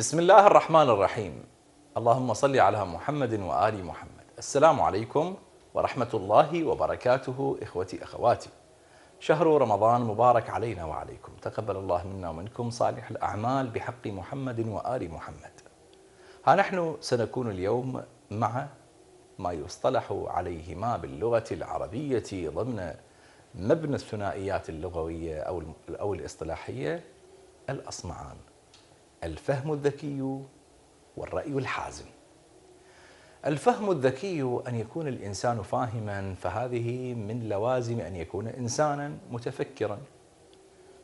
بسم الله الرحمن الرحيم اللهم صل على محمد وآل محمد السلام عليكم ورحمة الله وبركاته إخوتي أخواتي شهر رمضان مبارك علينا وعليكم تقبل الله منا ومنكم صالح الأعمال بحق محمد وآل محمد ها نحن سنكون اليوم مع ما يصطلح عليهما باللغة العربية ضمن مبنى الثنائيات اللغوية أو أو الاصطلاحية الأصمعان الفهم الذكي والرأي الحازم. الفهم الذكي أن يكون الإنسان فاهما فهذه من لوازم أن يكون إنسانا متفكرا.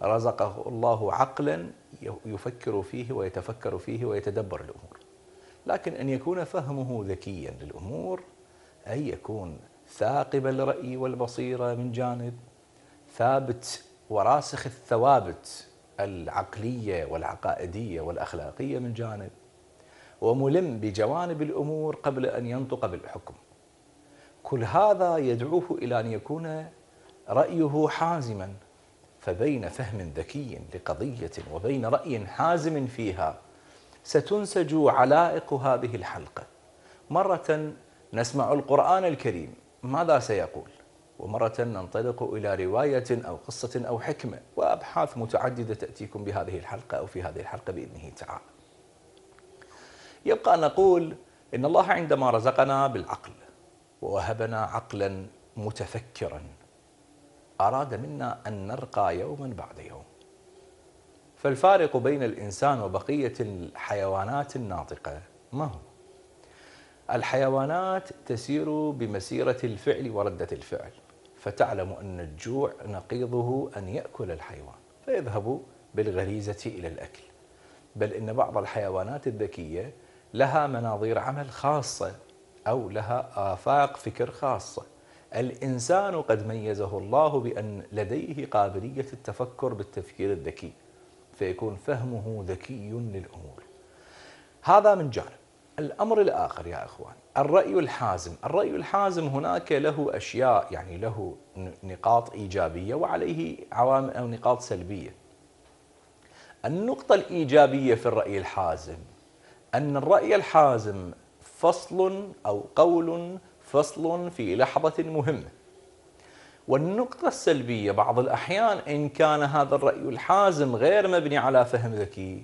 رزقه الله عقلا يفكر فيه ويتفكر فيه ويتدبر الأمور. لكن أن يكون فهمه ذكيا للأمور أي يكون ثاقب الرأي والبصيرة من جانب ثابت وراسخ الثوابت العقلية والعقائدية والأخلاقية من جانب وملم بجوانب الأمور قبل أن ينطق بالحكم كل هذا يدعوه إلى أن يكون رأيه حازما فبين فهم ذكي لقضية وبين رأي حازم فيها ستنسج علائق هذه الحلقة مرة نسمع القرآن الكريم ماذا سيقول ومرة ننطلق إلى رواية أو قصة أو حكمة وأبحاث متعددة تأتيكم بهذه الحلقة أو في هذه الحلقة بإذنه تعالى يبقى أن نقول إن الله عندما رزقنا بالعقل ووهبنا عقلا متفكرا أراد منا أن نرقى يوما بعد يوم فالفارق بين الإنسان وبقية الحيوانات الناطقة ما هو؟ الحيوانات تسير بمسيرة الفعل وردة الفعل فتعلم أن الجوع نقيضه أن يأكل الحيوان فيذهب بالغريزة إلى الأكل بل إن بعض الحيوانات الذكية لها مناظير عمل خاصة أو لها آفاق فكر خاصة الإنسان قد ميزه الله بأن لديه قابلية التفكر بالتفكير الذكي فيكون فهمه ذكي للأمور هذا من جانب الأمر الآخر يا أخوان الرأي الحازم الرأي الحازم هناك له أشياء يعني له نقاط إيجابية وعليه عوامل أو نقاط سلبية النقطة الإيجابية في الرأي الحازم أن الرأي الحازم فصل أو قول فصل في لحظة مهمة والنقطة السلبية بعض الأحيان إن كان هذا الرأي الحازم غير مبني على فهم ذكي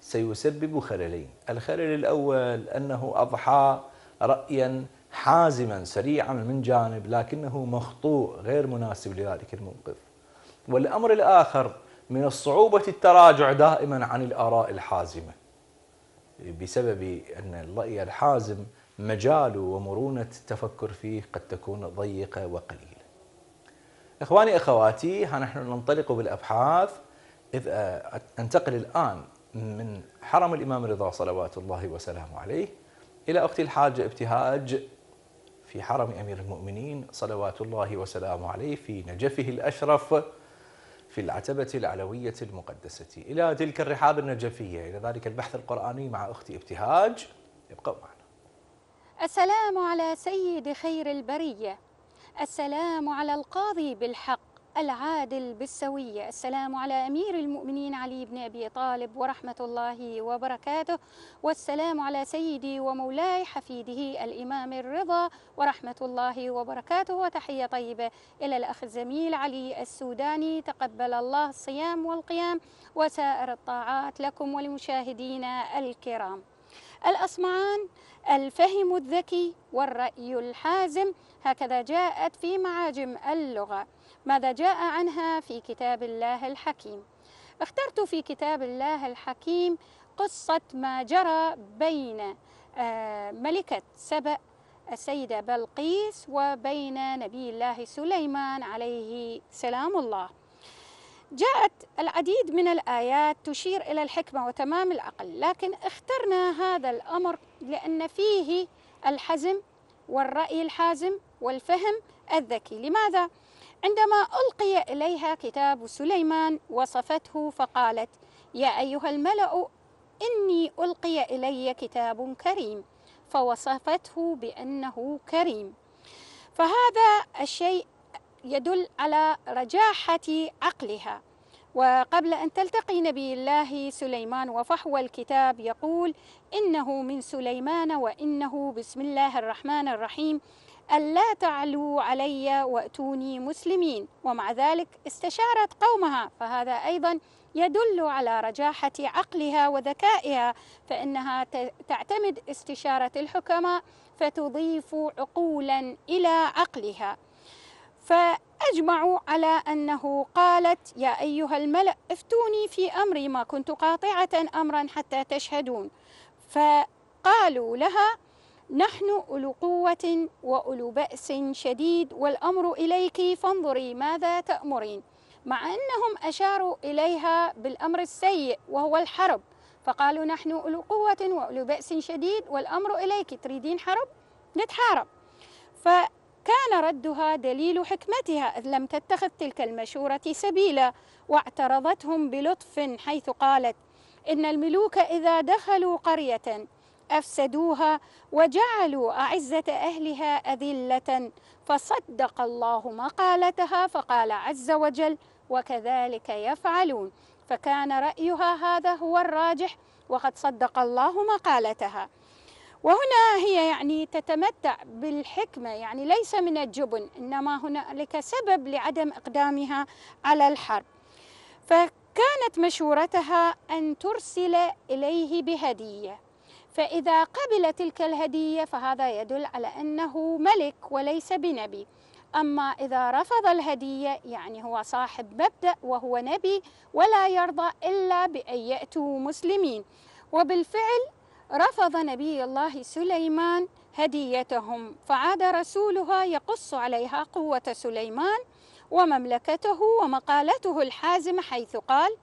سيسبب خللين الخلل الأول أنه أضحى رأيا حازما سريعا من جانب لكنه مخطوء غير مناسب لذلك الموقف والأمر الآخر من الصعوبة التراجع دائما عن الآراء الحازمة بسبب أن الرأي الحازم مجاله ومرونة التفكر فيه قد تكون ضيقة وقليلة إخواني أخواتي ها نحن ننطلق بالأبحاث إذ أنتقل الآن من حرم الإمام رضا صلوات الله وسلامه عليه إلى أختي الحاجة ابتهاج في حرم أمير المؤمنين صلوات الله وسلامه عليه في نجفه الأشرف في العتبة العلوية المقدسة إلى تلك الرحاب النجفية إلى ذلك البحث القرآني مع أختي ابتهاج ابقوا معنا السلام على سيد خير البرية السلام على القاضي بالحق العادل بالسوية السلام على أمير المؤمنين علي بن أبي طالب ورحمة الله وبركاته والسلام على سيدي ومولاي حفيده الإمام الرضا ورحمة الله وبركاته وتحية طيبة إلى الأخ الزميل علي السوداني تقبل الله الصيام والقيام وسائر الطاعات لكم ولمشاهدينا الكرام الأصمعان الفهم الذكي والرأي الحازم هكذا جاءت في معاجم اللغة ماذا جاء عنها في كتاب الله الحكيم اخترت في كتاب الله الحكيم قصة ما جرى بين آه، ملكة سبأ السيدة بلقيس وبين نبي الله سليمان عليه سلام الله جاءت العديد من الآيات تشير إلى الحكمة وتمام العقل لكن اخترنا هذا الأمر لأن فيه الحزم والرأي الحازم والفهم الذكي لماذا؟ عندما ألقي إليها كتاب سليمان وصفته فقالت يا أيها الملأ إني ألقي إلي كتاب كريم فوصفته بأنه كريم فهذا الشيء يدل على رجاحة عقلها وقبل أن تلتقي نبي الله سليمان وفحوى الكتاب يقول إنه من سليمان وإنه بسم الله الرحمن الرحيم ألا تعلوا علي وأتوني مسلمين ومع ذلك استشارت قومها فهذا أيضا يدل على رجاحة عقلها وذكائها فإنها تعتمد استشارة الحكماء فتضيف عقولا إلى عقلها فأجمعوا على أنه قالت يا أيها الملأ افتوني في أمري ما كنت قاطعة أمرا حتى تشهدون فقالوا لها نحن أولو قوة وأولو بأس شديد والأمر إليك فانظري ماذا تأمرين مع أنهم أشاروا إليها بالأمر السيء وهو الحرب فقالوا نحن أولو قوة وأولو بأس شديد والأمر إليك تريدين حرب نتحارب فكان ردها دليل حكمتها إذ لم تتخذ تلك المشورة سبيلا واعترضتهم بلطف حيث قالت إن الملوك إذا دخلوا قرية أفسدوها وجعلوا أعزة أهلها أذلة فصدق الله مقالتها فقال عز وجل وكذلك يفعلون فكان رأيها هذا هو الراجح وقد صدق الله مقالتها وهنا هي يعني تتمتع بالحكمة يعني ليس من الجبن إنما هنالك سبب لعدم إقدامها على الحرب فكانت مشورتها أن ترسل إليه بهدية فإذا قبل تلك الهدية فهذا يدل على أنه ملك وليس بنبي أما إذا رفض الهدية يعني هو صاحب مبدأ وهو نبي ولا يرضى إلا بأن يأتوا مسلمين وبالفعل رفض نبي الله سليمان هديتهم فعاد رسولها يقص عليها قوة سليمان ومملكته ومقالته الحازمة حيث قال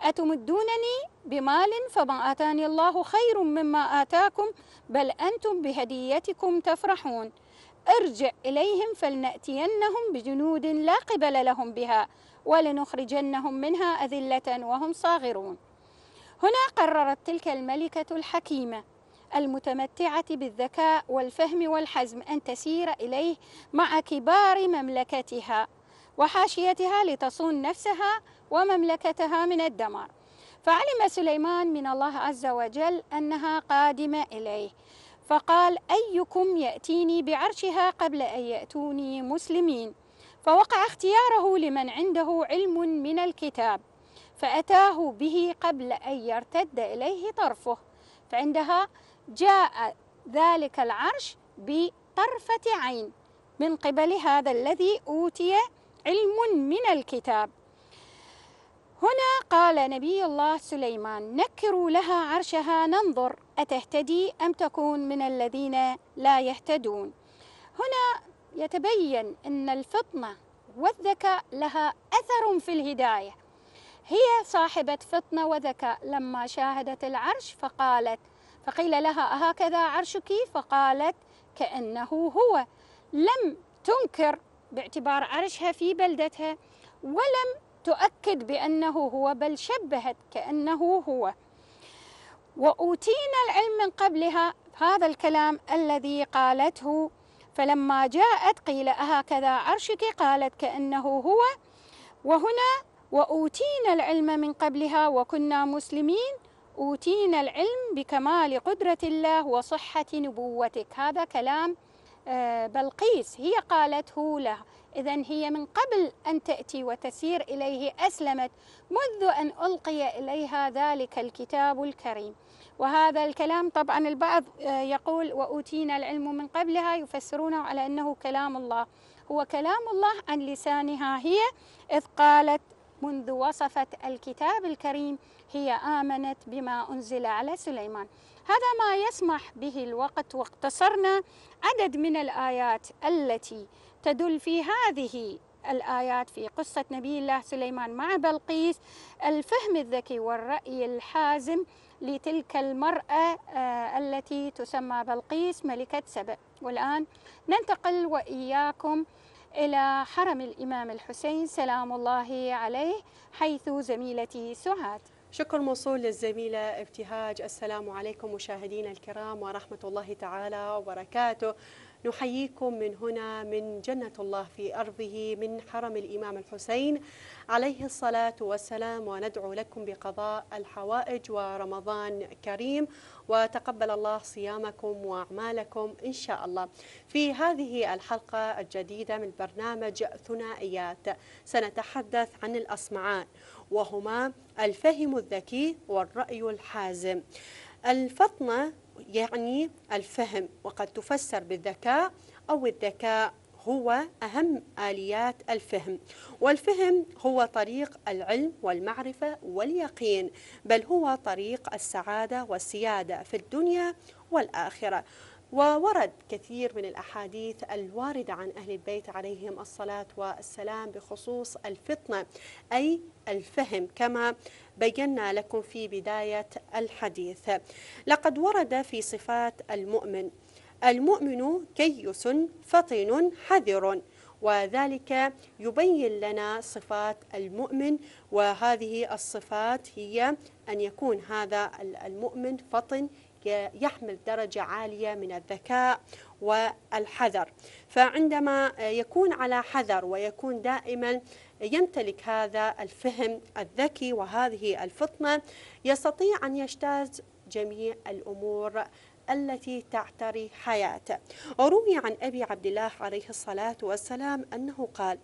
أتمدونني بمال فما آتاني الله خير مما آتاكم بل أنتم بهديتكم تفرحون ارجع إليهم فلنأتينهم بجنود لا قبل لهم بها ولنخرجنهم منها أذلة وهم صاغرون هنا قررت تلك الملكة الحكيمة المتمتعة بالذكاء والفهم والحزم أن تسير إليه مع كبار مملكتها وحاشيتها لتصون نفسها ومملكتها من الدمار فعلم سليمان من الله عز وجل أنها قادمة إليه فقال أيكم يأتيني بعرشها قبل أن يأتوني مسلمين فوقع اختياره لمن عنده علم من الكتاب فأتاه به قبل أن يرتد إليه طرفه فعندها جاء ذلك العرش بطرفة عين من قبل هذا الذي أوتي علم من الكتاب هنا قال نبي الله سليمان نكروا لها عرشها ننظر أتهتدي أم تكون من الذين لا يهتدون هنا يتبين أن الفطنة والذكاء لها أثر في الهداية هي صاحبة فطنة وذكاء لما شاهدت العرش فقالت فقيل لها أهكذا عرشك فقالت كأنه هو لم تنكر باعتبار عرشها في بلدتها ولم تؤكد بأنه هو بل شبهت كأنه هو وأوتينا العلم من قبلها هذا الكلام الذي قالته فلما جاءت قيل أهكذا عرشك قالت كأنه هو وهنا وأوتينا العلم من قبلها وكنا مسلمين أوتينا العلم بكمال قدرة الله وصحة نبوتك هذا كلام آه، بلقيس هي قالته له إذا هي من قبل أن تأتي وتسير إليه أسلمت منذ أن ألقي إليها ذلك الكتاب الكريم وهذا الكلام طبعا البعض آه، يقول وأوتينا العلم من قبلها يفسرونه على أنه كلام الله هو كلام الله عن لسانها هي إذ قالت منذ وصفت الكتاب الكريم هي آمنت بما أنزل على سليمان هذا ما يسمح به الوقت واقتصرنا عدد من الآيات التي تدل في هذه الآيات في قصة نبي الله سليمان مع بلقيس الفهم الذكي والرأي الحازم لتلك المرأة آه، التي تسمى بلقيس ملكة سبأ والآن ننتقل وإياكم إلى حرم الإمام الحسين سلام الله عليه حيث زميلتي سعاد شكر موصول للزميلة ابتهاج السلام عليكم مشاهدينا الكرام ورحمة الله تعالى وبركاته نحييكم من هنا من جنة الله في أرضه من حرم الإمام الحسين عليه الصلاة والسلام وندعو لكم بقضاء الحوائج ورمضان كريم وتقبل الله صيامكم وأعمالكم إن شاء الله في هذه الحلقة الجديدة من برنامج ثنائيات سنتحدث عن الأصمعان وهما الفهم الذكي والرأي الحازم الفطنة يعني الفهم وقد تفسر بالذكاء أو الذكاء هو أهم آليات الفهم والفهم هو طريق العلم والمعرفة واليقين بل هو طريق السعادة والسيادة في الدنيا والآخرة وورد كثير من الأحاديث الواردة عن أهل البيت عليهم الصلاة والسلام بخصوص الفطنة أي الفهم كما بينا لكم في بداية الحديث لقد ورد في صفات المؤمن المؤمن كيس فطن حذر وذلك يبين لنا صفات المؤمن وهذه الصفات هي أن يكون هذا المؤمن فطن يحمل درجة عالية من الذكاء والحذر فعندما يكون على حذر ويكون دائما يمتلك هذا الفهم الذكي وهذه الفطنة يستطيع أن يجتاز جميع الأمور التي تعتري حياته وروي عن أبي عبد الله عليه الصلاة والسلام أنه قال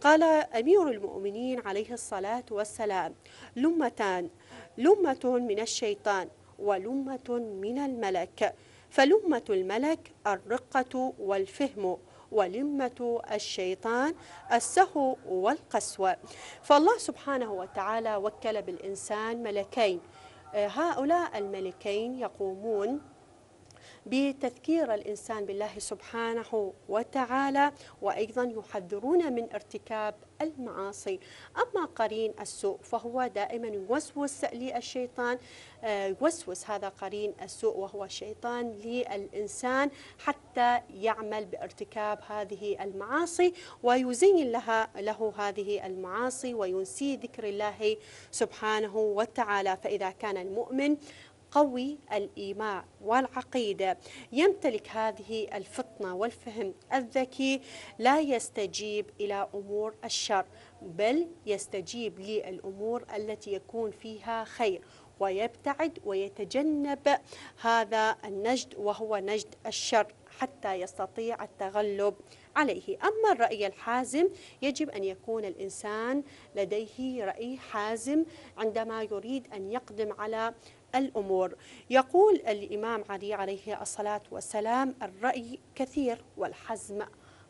قال أمير المؤمنين عليه الصلاة والسلام لمتان لمة من الشيطان ولمة من الملك فلمة الملك الرقة والفهم ولمة الشيطان السهو والقسوة فالله سبحانه وتعالى وكل بالإنسان ملكين آه، هؤلاء الملكين يقومون بتذكير الإنسان بالله سبحانه وتعالى وأيضا يحذرون من ارتكاب المعاصي أما قرين السوء فهو دائما يوسوس للشيطان آه، يوسوس هذا قرين السوء وهو الشيطان للإنسان حتى يعمل بارتكاب هذه المعاصي ويزين لها له هذه المعاصي وينسي ذكر الله سبحانه وتعالى فإذا كان المؤمن قوي الإيمان والعقيدة يمتلك هذه الفطنة والفهم الذكي لا يستجيب إلى أمور الشر بل يستجيب للأمور التي يكون فيها خير ويبتعد ويتجنب هذا النجد وهو نجد الشر حتى يستطيع التغلب عليه أما الرأي الحازم يجب أن يكون الإنسان لديه رأي حازم عندما يريد أن يقدم على الأمور يقول الإمام علي عليه الصلاة والسلام الرأي كثير والحزم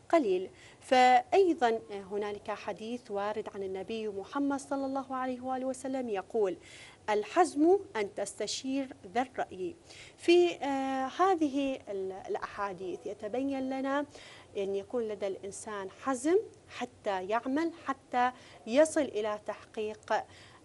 قليل فأيضا هنالك حديث وارد عن النبي محمد صلى الله عليه وآله وسلم يقول الحزم أن تستشير ذا الرأي في آه، هذه الأحاديث يتبين لنا أن يكون لدى الإنسان حزم حتى يعمل حتى يصل إلى تحقيق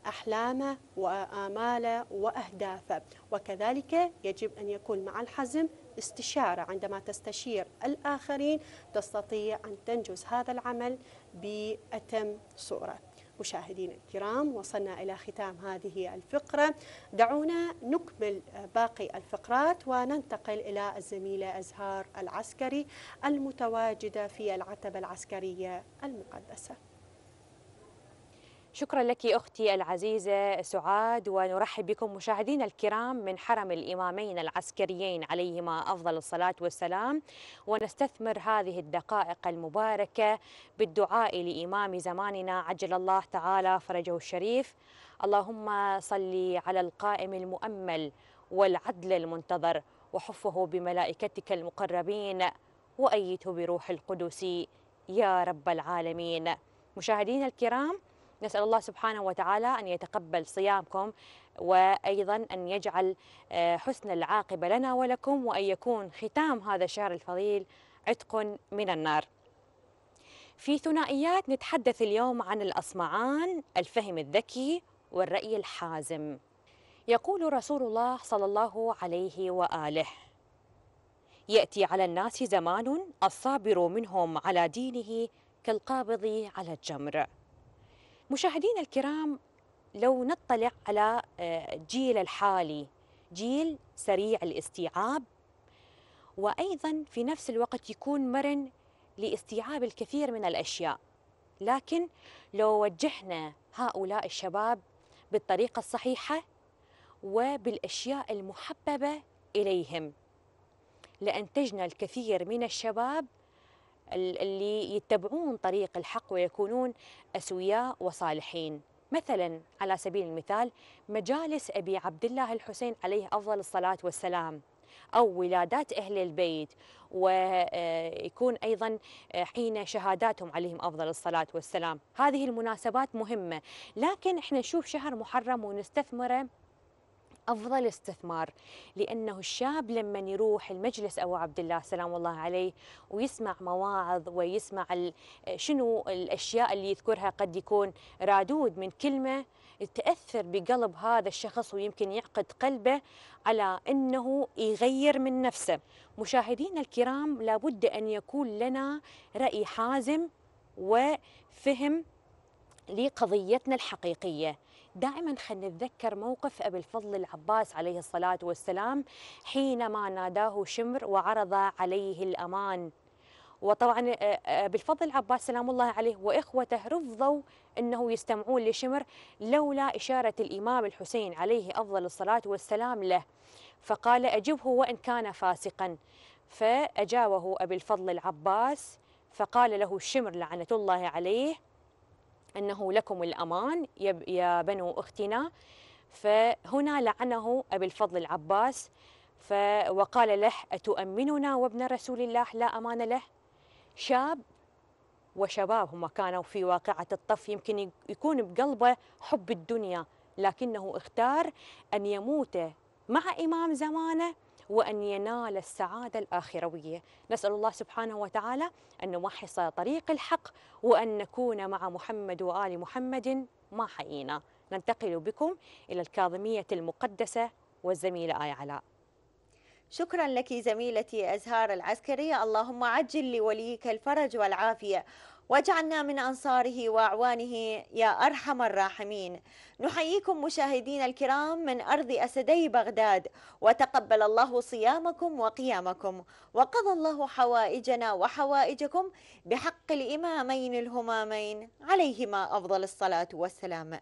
أحلامه وآماله وأهدافه وكذلك يجب أن يكون مع الحزم استشارة عندما تستشير الآخرين تستطيع أن تنجز هذا العمل بأتم صورة مشاهدين الكرام وصلنا إلى ختام هذه الفقرة دعونا نكمل باقي الفقرات وننتقل إلى الزميلة أزهار العسكري المتواجدة في العتبة العسكرية المقدسة شكرا لك أختي العزيزة سعاد ونرحب بكم مشاهدينا الكرام من حرم الإمامين العسكريين عليهما أفضل الصلاة والسلام ونستثمر هذه الدقائق المباركة بالدعاء لإمام زماننا عجل الله تعالى فرجه الشريف اللهم صل على القائم المؤمل والعدل المنتظر وحفه بملائكتك المقربين وأيته بروح القدس يا رب العالمين مشاهدينا الكرام نسأل الله سبحانه وتعالى أن يتقبل صيامكم وأيضا أن يجعل آه، حسن العاقبة لنا ولكم وأن يكون ختام هذا الشهر الفضيل عتق من النار في ثنائيات نتحدث اليوم عن الأصمعان الفهم الذكي والرأي الحازم يقول رسول الله صلى الله عليه وآله يأتي على الناس زمان الصابر منهم على دينه كالقابض على الجمر مشاهدينا الكرام لو نطلع على الجيل آه، الحالي جيل سريع الاستيعاب وايضا في نفس الوقت يكون مرن لاستيعاب الكثير من الاشياء لكن لو وجهنا هؤلاء الشباب بالطريقه الصحيحه وبالاشياء المحببه اليهم لانتجنا الكثير من الشباب اللي يتبعون طريق الحق ويكونون اسوياء وصالحين مثلا على سبيل المثال مجالس ابي عبد الله الحسين عليه افضل الصلاه والسلام أو ولادات أهل البيت ويكون آه، أيضا آه، حين شهاداتهم عليهم أفضل الصلاة والسلام هذه المناسبات مهمة لكن إحنا نشوف شهر محرم ونستثمره أفضل استثمار لأنه الشاب لما يروح المجلس أبو عبد الله سلام الله عليه ويسمع مواعظ ويسمع شنو الأشياء اللي يذكرها قد يكون رادود من كلمة تأثر بقلب هذا الشخص ويمكن يعقد قلبه على أنه يغير من نفسه مشاهدينا الكرام لابد أن يكون لنا رأي حازم وفهم لقضيتنا الحقيقيه دائما خلينا نتذكر موقف أبي الفضل العباس عليه الصلاة والسلام حينما ناداه شمر وعرض عليه الأمان وطبعا آه، آه، أبي الفضل العباس سلام الله عليه واخوته رفضوا انه يستمعون لشمر لولا اشاره الامام الحسين عليه افضل الصلاه والسلام له فقال اجبه وان كان فاسقا فاجابه ابي الفضل العباس فقال له الشمر لعنه الله عليه أنه لكم الأمان يا بنو أختنا فهنا لعنه أبي الفضل العباس وقال له أتؤمننا وابن رسول الله لا أمان له شاب وشباب هم كانوا في واقعة الطف يمكن يكون بقلبه حب الدنيا لكنه اختار أن يموت مع إمام زمانه وأن ينال السعادة الآخروية نسأل الله سبحانه وتعالى أن نمحص طريق الحق وأن نكون مع محمد وآل محمد ما حيينا ننتقل بكم إلى الكاظمية المقدسة والزميلة آي علاء شكرا لك زميلتي أزهار العسكرية اللهم عجل لوليك الفرج والعافية واجعلنا من أنصاره وأعوانه يا أرحم الراحمين نحييكم مشاهدينا الكرام من أرض أسدي بغداد وتقبل الله صيامكم وقيامكم وقضى الله حوائجنا وحوائجكم بحق الإمامين الهمامين عليهما أفضل الصلاة والسلام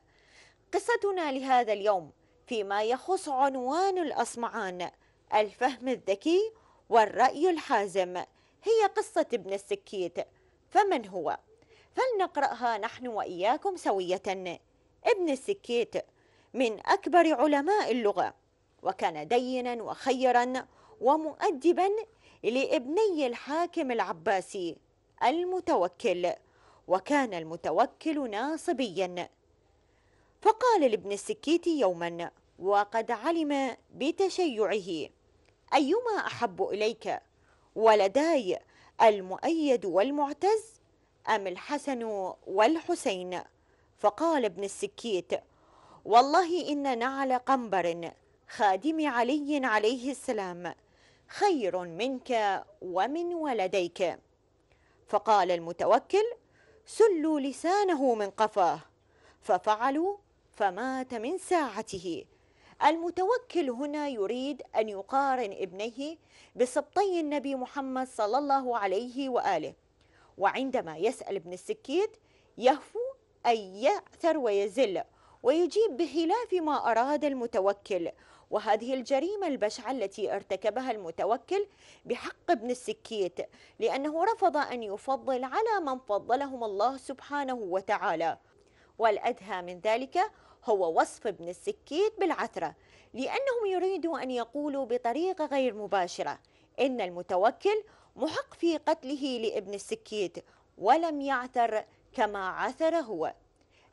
قصتنا لهذا اليوم فيما يخص عنوان الأصمعان الفهم الذكي والرأي الحازم هي قصة ابن السكيت فمن هو؟ فلنقرأها نحن وإياكم سوية ابن السكيت من أكبر علماء اللغة وكان دينا وخيرا ومؤدبا لابني الحاكم العباسي المتوكل وكان المتوكل ناصبيا فقال لابن السكيت يوما وقد علم بتشيعه أيما أحب إليك ولداي المؤيد والمعتز أم الحسن والحسين فقال ابن السكيت والله إن نعل قنبر خادم علي عليه السلام خير منك ومن ولديك فقال المتوكل سلوا لسانه من قفاه ففعلوا فمات من ساعته المتوكل هنا يريد أن يقارن ابنيه بسبطي النبي محمد صلى الله عليه وآله وعندما يسأل ابن السكيت يهفو أي يعثر ويزل ويجيب بخلاف ما أراد المتوكل وهذه الجريمة البشعة التي ارتكبها المتوكل بحق ابن السكيت لأنه رفض أن يفضل على من فضلهم الله سبحانه وتعالى والأدهى من ذلك هو وصف ابن السكيت بالعثرة لأنهم يريدوا أن يقولوا بطريقة غير مباشرة إن المتوكل محق في قتله لابن السكيت ولم يعثر كما عثر هو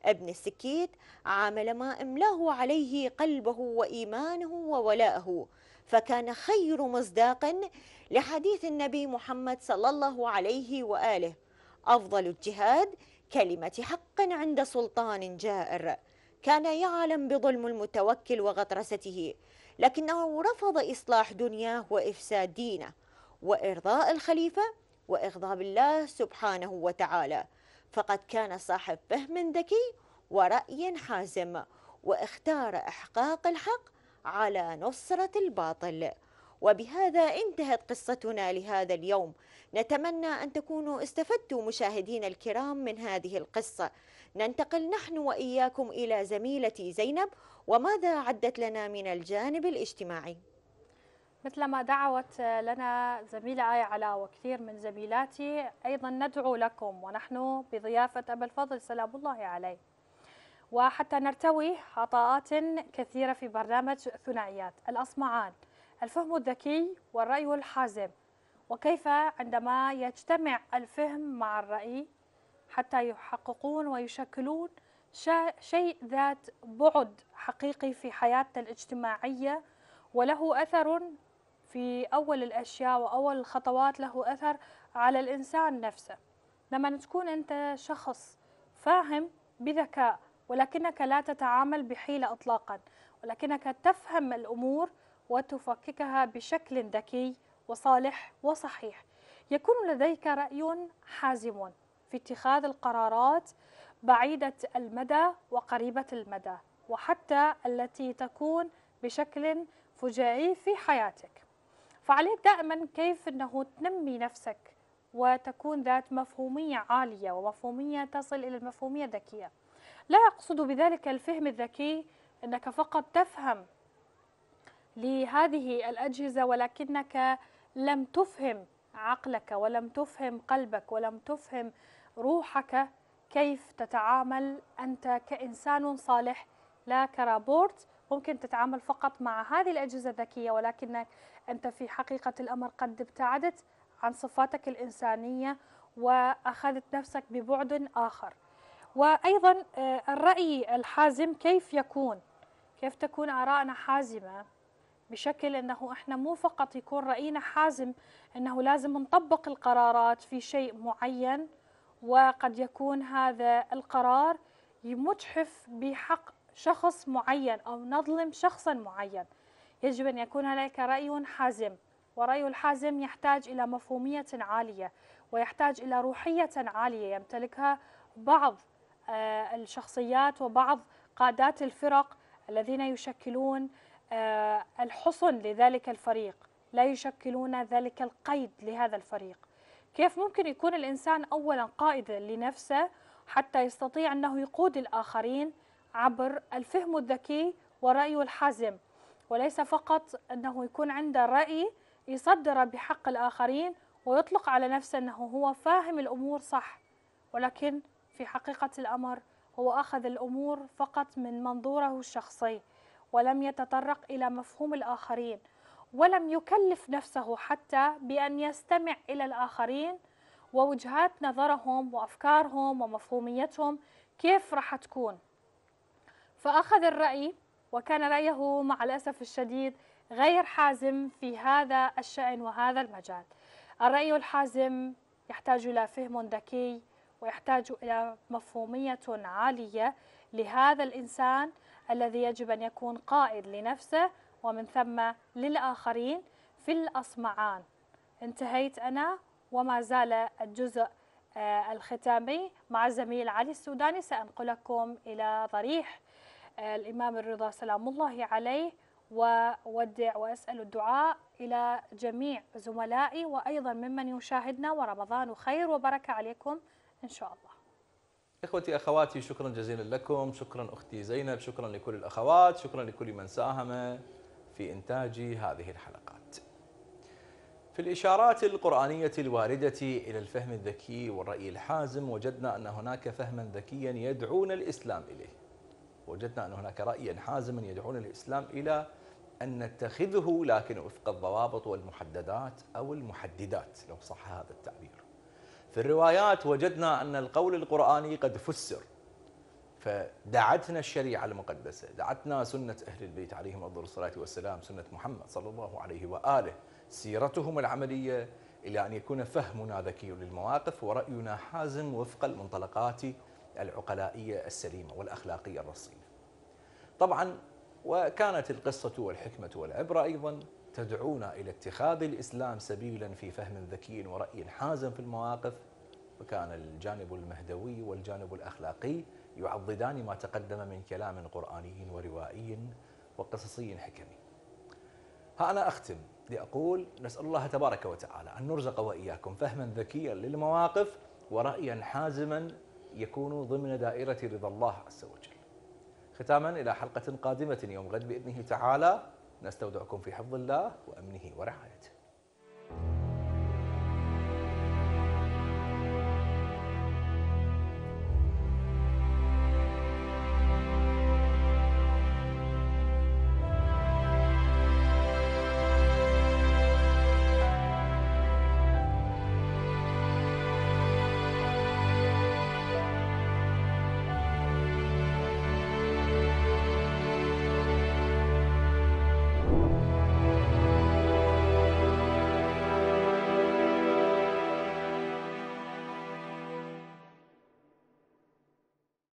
ابن السكيت عامل ما املاه عليه قلبه وايمانه وولائه فكان خير مصداق لحديث النبي محمد صلى الله عليه واله افضل الجهاد كلمه حق عند سلطان جائر كان يعلم بظلم المتوكل وغطرسته لكنه رفض إصلاح دنياه وإفساد دينه وإرضاء الخليفة وإغضاب الله سبحانه وتعالى فقد كان صاحب فهم ذكي ورأي حازم واختار إحقاق الحق على نصرة الباطل وبهذا انتهت قصتنا لهذا اليوم نتمنى أن تكونوا استفدتوا مشاهدين الكرام من هذه القصة ننتقل نحن وإياكم إلى زميلتي زينب وماذا عدت لنا من الجانب الاجتماعي مثلما دعوت لنا زميلة آية علاء وكثير من زميلاتي أيضا ندعو لكم ونحن بضيافة أبا الفضل سلام الله عليه وحتى نرتوي عطاءات كثيرة في برنامج ثنائيات الأصمعان الفهم الذكي والرأي الحازم وكيف عندما يجتمع الفهم مع الرأي حتى يحققون ويشكلون شيء ذات بعد حقيقي في حياتنا الاجتماعية وله أثر في أول الأشياء وأول الخطوات له أثر على الإنسان نفسه لما تكون أنت شخص فاهم بذكاء ولكنك لا تتعامل بحيلة إطلاقا ولكنك تفهم الأمور وتفككها بشكل ذكي وصالح وصحيح يكون لديك رأي حازم في اتخاذ القرارات بعيدة المدى وقريبة المدى وحتى التي تكون بشكل فجائي في حياتك فعليك دائما كيف أنه تنمي نفسك وتكون ذات مفهومية عالية ومفهومية تصل إلى المفهومية الذكية لا يقصد بذلك الفهم الذكي أنك فقط تفهم لهذه الأجهزة ولكنك لم تفهم عقلك ولم تفهم قلبك ولم تفهم روحك كيف تتعامل أنت كإنسان صالح لا كرابورت ممكن تتعامل فقط مع هذه الأجهزة الذكية ولكنك أنت في حقيقة الأمر قد ابتعدت عن صفاتك الإنسانية وأخذت نفسك ببعد آخر وأيضا آه، الرأي الحازم كيف يكون كيف تكون آراءنا حازمة بشكل أنه إحنا مو فقط يكون رأينا حازم أنه لازم نطبق القرارات في شيء معين وقد يكون هذا القرار مجحف بحق شخص معين أو نظلم شخصا معين يجب أن يكون هناك رأي حازم ورأي الحازم يحتاج إلى مفهومية عالية ويحتاج إلى روحية عالية يمتلكها بعض آه، الشخصيات وبعض قادات الفرق الذين يشكلون آه، الحصن لذلك الفريق لا يشكلون ذلك القيد لهذا الفريق كيف ممكن يكون الإنسان أولا قائدا لنفسه حتى يستطيع أنه يقود الآخرين عبر الفهم الذكي ورأيه الحازم وليس فقط أنه يكون عنده رأي يصدر بحق الآخرين ويطلق على نفسه أنه هو فاهم الأمور صح ولكن في حقيقة الأمر هو أخذ الأمور فقط من منظوره الشخصي ولم يتطرق إلى مفهوم الآخرين ولم يكلف نفسه حتى بأن يستمع إلى الآخرين ووجهات نظرهم وأفكارهم ومفهوميتهم كيف راح تكون فأخذ الرأي وكان رأيه مع الأسف الشديد غير حازم في هذا الشأن وهذا المجال الرأي الحازم يحتاج إلى فهم ذكي ويحتاج إلى مفهومية عالية لهذا الإنسان الذي يجب أن يكون قائد لنفسه ومن ثم للآخرين في الأصمعان انتهيت أنا وما زال الجزء آه، الختامي مع الزميل علي السوداني سأنقلكم إلى ضريح آه، الإمام الرضا سلام الله عليه وودع وأسأل الدعاء إلى جميع زملائي وأيضا ممن يشاهدنا ورمضان خير وبركة عليكم إن شاء الله إخوتي أخواتي شكرا جزيلا لكم شكرا أختي زينب شكرا لكل الأخوات شكرا لكل من ساهم في إنتاج هذه الحلقات في الإشارات القرآنية الواردة إلى الفهم الذكي والرأي الحازم وجدنا أن هناك فهما ذكيا يدعون الإسلام إليه وجدنا أن هناك رأيا حازما يدعون الإسلام إلى أن نتخذه لكن وفق الضوابط والمحددات أو المحددات لو صح هذا التعبير في الروايات وجدنا أن القول القرآني قد فسر فدعتنا الشريعة المقدسة دعتنا سنة أهل البيت عليهم أفضل الصلاة والسلام سنة محمد صلى الله عليه وآله سيرتهم العملية إلى أن يكون فهمنا ذكي للمواقف ورأينا حازم وفق المنطلقات العقلائية السليمة والأخلاقية الرصينة طبعا وكانت القصة والحكمة والعبرة أيضا تدعونا إلى اتخاذ الإسلام سبيلا في فهم ذكي ورأي حازم في المواقف وكان الجانب المهدوي والجانب الأخلاقي يعضدان ما تقدم من كلام قرآني وروائي وقصصي حكمي ها أنا أختم لأقول نسأل الله تبارك وتعالى أن نرزق وإياكم فهما ذكيا للمواقف ورأيا حازما يكون ضمن دائرة رضا الله عز وجل ختاما إلى حلقة قادمة يوم غد بإذنه تعالى نستودعكم في حفظ الله وأمنه ورعايته